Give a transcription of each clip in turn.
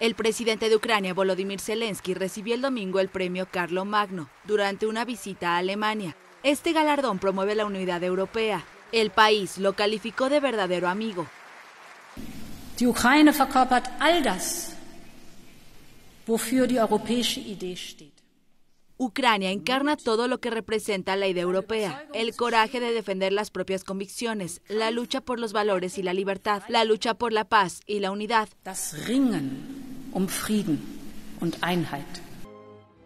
El presidente de Ucrania, Volodymyr Zelensky, recibió el domingo el premio Carlo Magno durante una visita a Alemania. Este galardón promueve la unidad europea. El país lo calificó de verdadero amigo. Ucrania encarna todo lo que representa la idea europea, el coraje de defender las propias convicciones, la lucha por los valores y la libertad, la lucha por la paz y la unidad um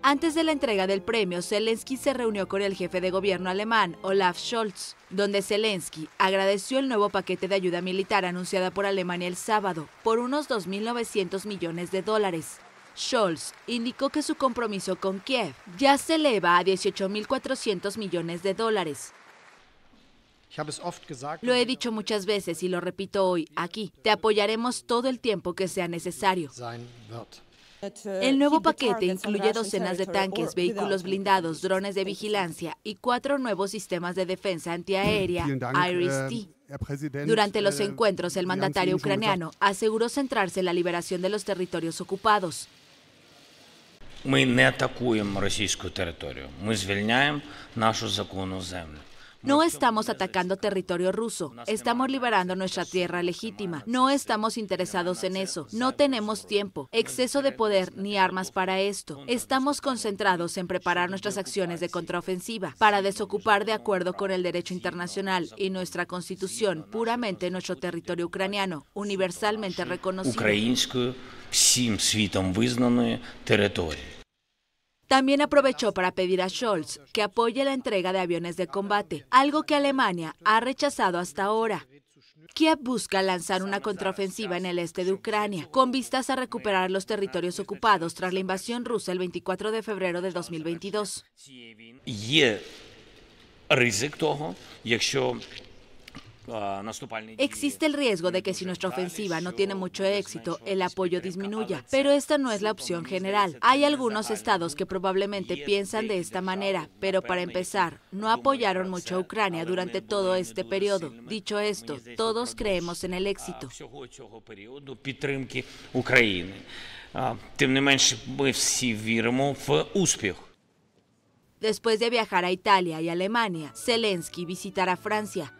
Antes de la entrega del premio, Zelensky se reunió con el jefe de gobierno alemán, Olaf Scholz, donde Zelensky agradeció el nuevo paquete de ayuda militar anunciada por Alemania el sábado por unos 2.900 millones de dólares. Scholz indicó que su compromiso con Kiev ya se eleva a 18.400 millones de dólares. Lo he dicho muchas veces y lo repito hoy, aquí. Te apoyaremos todo el tiempo que sea necesario. El nuevo paquete incluye docenas de tanques, vehículos blindados, drones de vigilancia y cuatro nuevos sistemas de defensa antiaérea, IRIS-T. Eh, Durante los eh, encuentros, el mandatario ucraniano aseguró centrarse en la liberación de los territorios ocupados. No estamos atacando territorio ruso, estamos liberando nuestra tierra legítima. No estamos interesados en eso, no tenemos tiempo, exceso de poder ni armas para esto. Estamos concentrados en preparar nuestras acciones de contraofensiva para desocupar de acuerdo con el derecho internacional y nuestra constitución puramente nuestro territorio ucraniano, universalmente reconocido. También aprovechó para pedir a Scholz que apoye la entrega de aviones de combate, algo que Alemania ha rechazado hasta ahora. Kiev busca lanzar una contraofensiva en el este de Ucrania, con vistas a recuperar los territorios ocupados tras la invasión rusa el 24 de febrero de 2022. Ah, Existe el riesgo de que si nuestra ofensiva no tiene mucho éxito, el apoyo disminuya, pero esta no es la opción general. Hay algunos estados que probablemente piensan de esta manera, pero para empezar, no apoyaron mucho a Ucrania durante todo este periodo. Dicho esto, todos creemos en el ah, éxito. Ah, Después de viajar a Italia y Alemania, Zelensky visitará Francia.